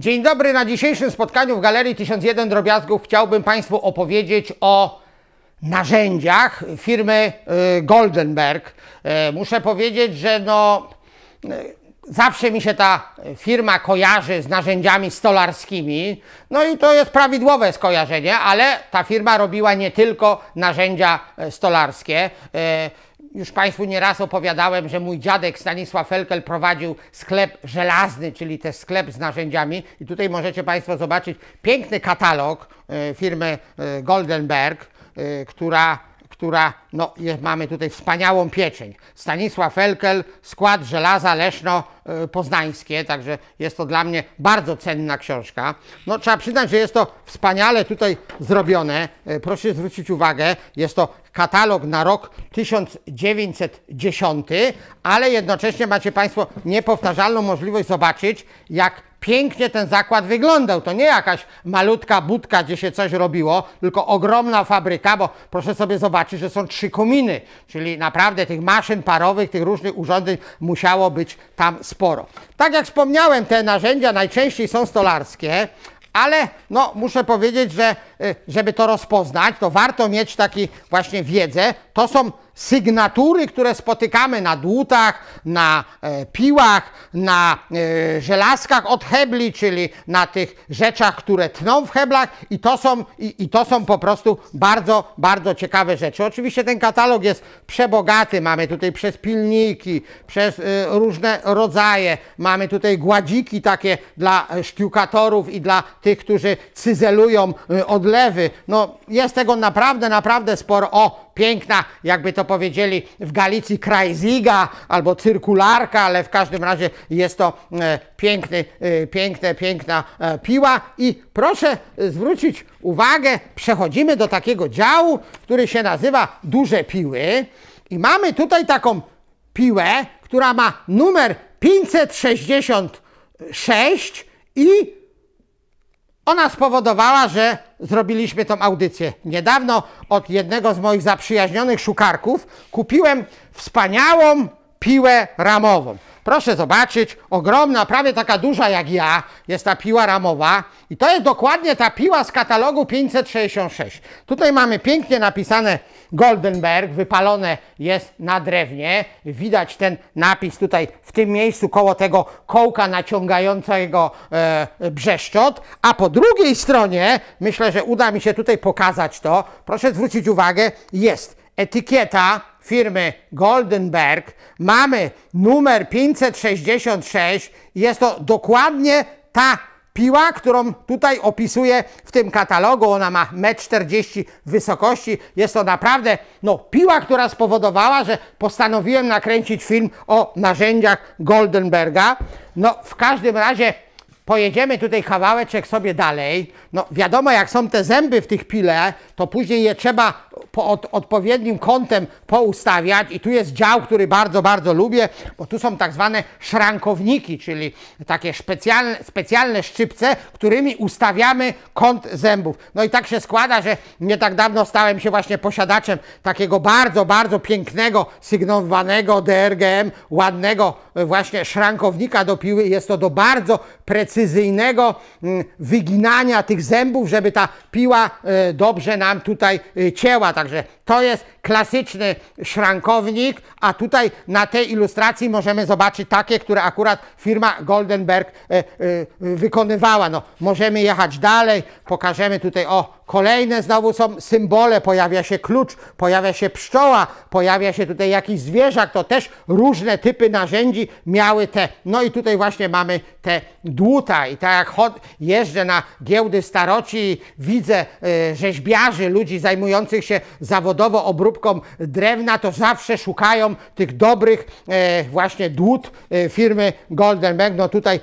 Dzień dobry. Na dzisiejszym spotkaniu w Galerii 1001 Drobiazgów chciałbym Państwu opowiedzieć o narzędziach firmy y, Goldenberg. Y, muszę powiedzieć, że no, y, zawsze mi się ta firma kojarzy z narzędziami stolarskimi. No i to jest prawidłowe skojarzenie, ale ta firma robiła nie tylko narzędzia stolarskie. Już Państwu nieraz opowiadałem, że mój dziadek Stanisław Felkel prowadził sklep żelazny, czyli też sklep z narzędziami. I tutaj możecie Państwo zobaczyć piękny katalog e, firmy e, Goldenberg, e, która, która no mamy tutaj wspaniałą pieczeń. Stanisław Elkel, skład żelaza leszno-poznańskie, e, także jest to dla mnie bardzo cenna książka. No trzeba przyznać, że jest to wspaniale tutaj zrobione. E, proszę zwrócić uwagę, jest to katalog na rok 1910, ale jednocześnie macie Państwo niepowtarzalną możliwość zobaczyć, jak pięknie ten zakład wyglądał. To nie jakaś malutka budka, gdzie się coś robiło, tylko ogromna fabryka, bo proszę sobie zobaczyć, że są trzy trzy kominy, czyli naprawdę tych maszyn parowych, tych różnych urządzeń musiało być tam sporo. Tak jak wspomniałem, te narzędzia najczęściej są stolarskie, ale no, muszę powiedzieć, że y, żeby to rozpoznać, to warto mieć taki właśnie wiedzę. To są sygnatury, które spotykamy na dłutach, na e, piłach, na e, żelazkach od hebli, czyli na tych rzeczach, które tną w heblach i to są, i, i to są po prostu bardzo, bardzo ciekawe rzeczy. Oczywiście ten katalog jest przebogaty, mamy tutaj przez pilniki, przez e, różne rodzaje, mamy tutaj gładziki takie dla szkiukatorów i dla tych, którzy cyzelują odlewy. No jest tego naprawdę, naprawdę sporo. O, piękna, jakby to powiedzieli w Galicji, krajziga albo cyrkularka, ale w każdym razie jest to e, piękny, e, piękne, piękna e, piła. I proszę zwrócić uwagę, przechodzimy do takiego działu, który się nazywa duże piły. I mamy tutaj taką piłę, która ma numer 566 i ona spowodowała, że zrobiliśmy tą audycję. Niedawno od jednego z moich zaprzyjaźnionych szukarków kupiłem wspaniałą piłę ramową. Proszę zobaczyć, ogromna, prawie taka duża jak ja, jest ta piła ramowa. I to jest dokładnie ta piła z katalogu 566. Tutaj mamy pięknie napisane Goldenberg, wypalone jest na drewnie. Widać ten napis tutaj w tym miejscu koło tego kołka naciągającego e, brzeszczot. A po drugiej stronie, myślę, że uda mi się tutaj pokazać to, proszę zwrócić uwagę, jest etykieta firmy Goldenberg mamy numer 566. Jest to dokładnie ta piła, którą tutaj opisuję w tym katalogu. Ona ma 1,40 m wysokości. Jest to naprawdę no, piła, która spowodowała, że postanowiłem nakręcić film o narzędziach Goldenberga. No w każdym razie pojedziemy tutaj kawałeczek sobie dalej. No wiadomo, jak są te zęby w tych pile, to później je trzeba pod odpowiednim kątem poustawiać i tu jest dział, który bardzo, bardzo lubię, bo tu są tak zwane szrankowniki, czyli takie specjalne, specjalne szczypce, którymi ustawiamy kąt zębów. No i tak się składa, że nie tak dawno stałem się właśnie posiadaczem takiego bardzo, bardzo pięknego, sygnowanego DRGM, ładnego e, właśnie szrankownika do piły. Jest to do bardzo precyzyjnego mm, wyginania tych zębów, żeby ta piła e, dobrze nam tutaj e, cięła. Także to jest klasyczny szrankownik, a tutaj na tej ilustracji możemy zobaczyć takie, które akurat firma Goldenberg e, e, wykonywała. No, możemy jechać dalej, pokażemy tutaj, o Kolejne znowu są symbole, pojawia się klucz, pojawia się pszczoła, pojawia się tutaj jakiś zwierzak, to też różne typy narzędzi miały te. No i tutaj właśnie mamy te dłuta i tak jak jeżdżę na giełdy staroci widzę y, rzeźbiarzy, ludzi zajmujących się zawodowo obróbką drewna, to zawsze szukają tych dobrych y, właśnie dłut y, firmy Golden Bank. No tutaj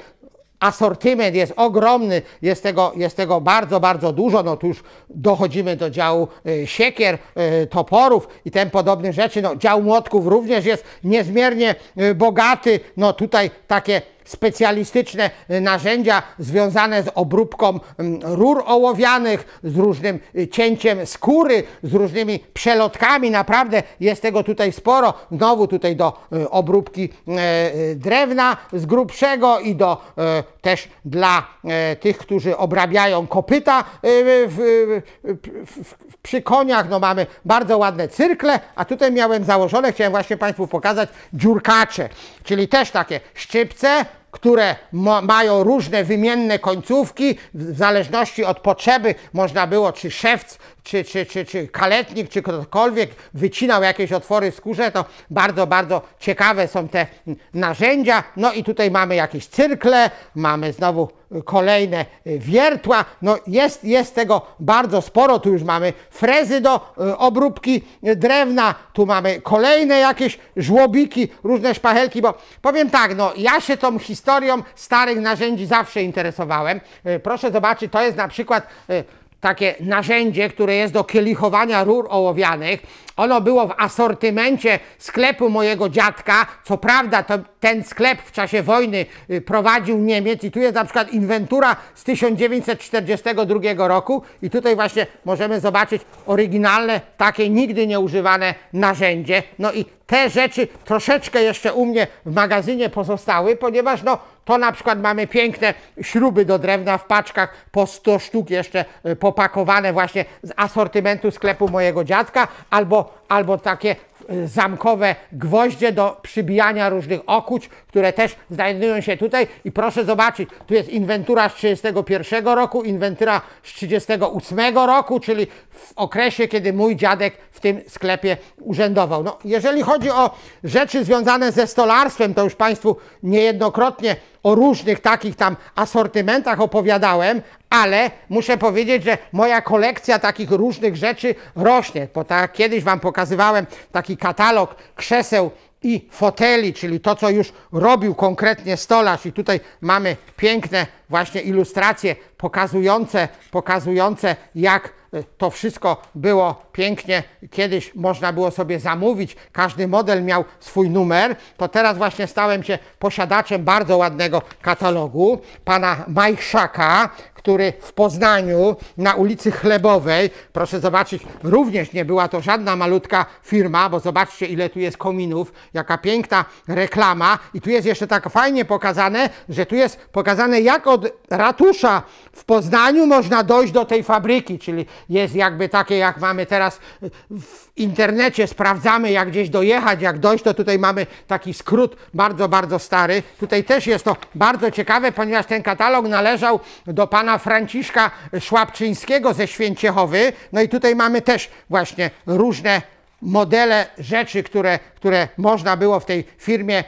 asortyment jest ogromny, jest tego, jest tego bardzo, bardzo dużo. No tu już dochodzimy do działu y, siekier, y, toporów i tym podobnych rzeczy. No, dział młotków również jest niezmiernie y, bogaty. No tutaj takie specjalistyczne y, narzędzia związane z obróbką mm, rur ołowianych, z różnym y, cięciem skóry, z różnymi przelotkami. Naprawdę jest tego tutaj sporo. Znowu tutaj do y, obróbki e, drewna z grubszego i do e, też dla e, tych, którzy obrabiają kopyta w, w, przy koniach. No mamy bardzo ładne cyrkle, a tutaj miałem założone, chciałem właśnie Państwu pokazać dziurkacze, czyli też takie szczypce, które ma, mają różne wymienne końcówki, w zależności od potrzeby można było, czy szewc czy, czy, czy, czy kaletnik, czy ktokolwiek wycinał jakieś otwory w skórze, to bardzo, bardzo ciekawe są te narzędzia. No i tutaj mamy jakieś cyrkle, mamy znowu kolejne wiertła. No jest, jest tego bardzo sporo. Tu już mamy frezy do e, obróbki drewna, tu mamy kolejne jakieś żłobiki, różne szpachelki, bo powiem tak, no ja się tą historią starych narzędzi zawsze interesowałem. E, proszę zobaczyć, to jest na przykład e, takie narzędzie, które jest do kielichowania rur ołowianych. Ono było w asortymencie sklepu mojego dziadka. Co prawda, to, ten sklep w czasie wojny y, prowadził Niemiec i tu jest na przykład inwentura z 1942 roku i tutaj właśnie możemy zobaczyć oryginalne, takie nigdy nie używane narzędzie. No i te rzeczy troszeczkę jeszcze u mnie w magazynie pozostały, ponieważ no to na przykład mamy piękne śruby do drewna w paczkach po 100 sztuk jeszcze y, popakowane właśnie z asortymentu sklepu mojego dziadka albo, albo takie y, zamkowe gwoździe do przybijania różnych okuć, które też znajdują się tutaj i proszę zobaczyć, tu jest inwentura z 31 roku, inwentura z 38 roku, czyli w okresie, kiedy mój dziadek w tym sklepie urzędował. No, jeżeli chodzi o rzeczy związane ze stolarstwem, to już Państwu niejednokrotnie o różnych takich tam asortymentach opowiadałem, ale muszę powiedzieć, że moja kolekcja takich różnych rzeczy rośnie, bo tak kiedyś Wam pokazywałem taki katalog krzeseł i foteli, czyli to, co już robił konkretnie stolarz. I tutaj mamy piękne właśnie ilustracje pokazujące, pokazujące jak e, to wszystko było pięknie. Kiedyś można było sobie zamówić, każdy model miał swój numer. To teraz właśnie stałem się posiadaczem bardzo ładnego katalogu pana Majchrzaka, który w Poznaniu na ulicy Chlebowej, proszę zobaczyć, również nie była to żadna malutka firma, bo zobaczcie ile tu jest kominów, jaka piękna reklama i tu jest jeszcze tak fajnie pokazane, że tu jest pokazane jak od ratusza w Poznaniu można dojść do tej fabryki, czyli jest jakby takie jak mamy teraz w internecie, sprawdzamy jak gdzieś dojechać, jak dojść, to tutaj mamy taki skrót bardzo, bardzo stary. Tutaj też jest to bardzo ciekawe, ponieważ ten katalog należał do pana Franciszka Szłapczyńskiego ze Święciechowy. No i tutaj mamy też właśnie różne modele rzeczy, które, które można było w tej firmie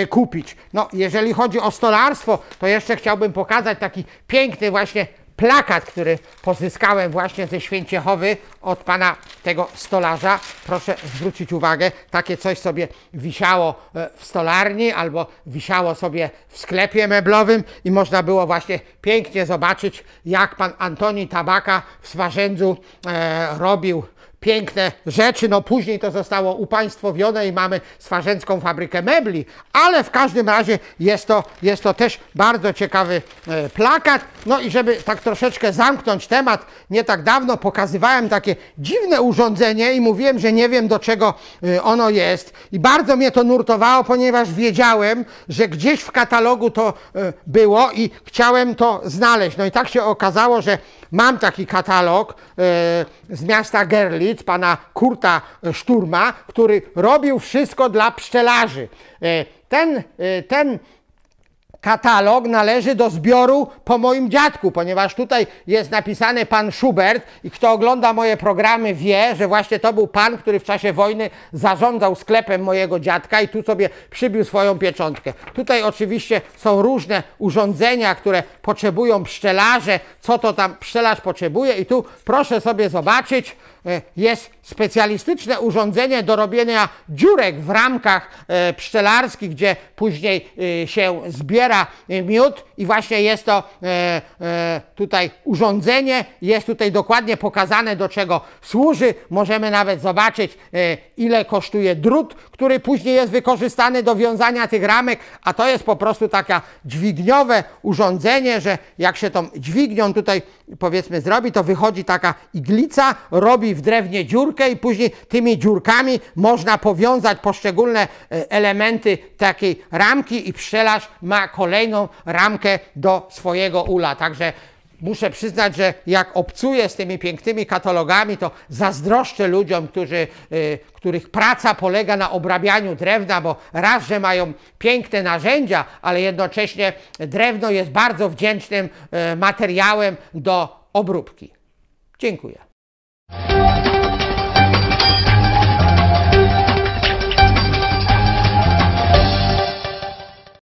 yy, kupić. No, jeżeli chodzi o stolarstwo, to jeszcze chciałbym pokazać taki piękny właśnie plakat, który pozyskałem właśnie ze Święciechowy od pana tego stolarza. Proszę zwrócić uwagę, takie coś sobie wisiało e, w stolarni albo wisiało sobie w sklepie meblowym i można było właśnie pięknie zobaczyć, jak pan Antoni Tabaka w Swarzędzu e, robił piękne rzeczy. No później to zostało upaństwowione i mamy swarzęcką fabrykę mebli, ale w każdym razie jest to, jest to też bardzo ciekawy e, plakat. No i żeby tak troszeczkę zamknąć temat, nie tak dawno pokazywałem takie dziwne urządzenie i mówiłem, że nie wiem do czego e, ono jest. I bardzo mnie to nurtowało, ponieważ wiedziałem, że gdzieś w katalogu to e, było i chciałem to znaleźć. No i tak się okazało, że Mam taki katalog e, z miasta Gerlitz, pana Kurta Szturma, który robił wszystko dla pszczelarzy. E, ten, e, ten katalog należy do zbioru po moim dziadku, ponieważ tutaj jest napisany pan Schubert i kto ogląda moje programy wie, że właśnie to był pan, który w czasie wojny zarządzał sklepem mojego dziadka i tu sobie przybił swoją pieczątkę. Tutaj oczywiście są różne urządzenia, które potrzebują pszczelarze, co to tam pszczelarz potrzebuje i tu proszę sobie zobaczyć, E, jest specjalistyczne urządzenie do robienia dziurek w ramkach e, pszczelarskich, gdzie później e, się zbiera miód i właśnie jest to tutaj urządzenie, jest tutaj dokładnie pokazane do czego służy. Możemy nawet zobaczyć ile kosztuje drut, który później jest wykorzystany do wiązania tych ramek, a to jest po prostu taka dźwigniowe urządzenie, że jak się tą dźwignią tutaj powiedzmy zrobi, to wychodzi taka iglica, robi w drewnie dziurkę i później tymi dziurkami można powiązać poszczególne e, elementy takiej ramki i pszczelarz ma kolejną ramkę do swojego ula. Także muszę przyznać, że jak obcuję z tymi pięknymi katalogami, to zazdroszczę ludziom, którzy, y, których praca polega na obrabianiu drewna, bo raz, że mają piękne narzędzia, ale jednocześnie drewno jest bardzo wdzięcznym y, materiałem do obróbki. Dziękuję.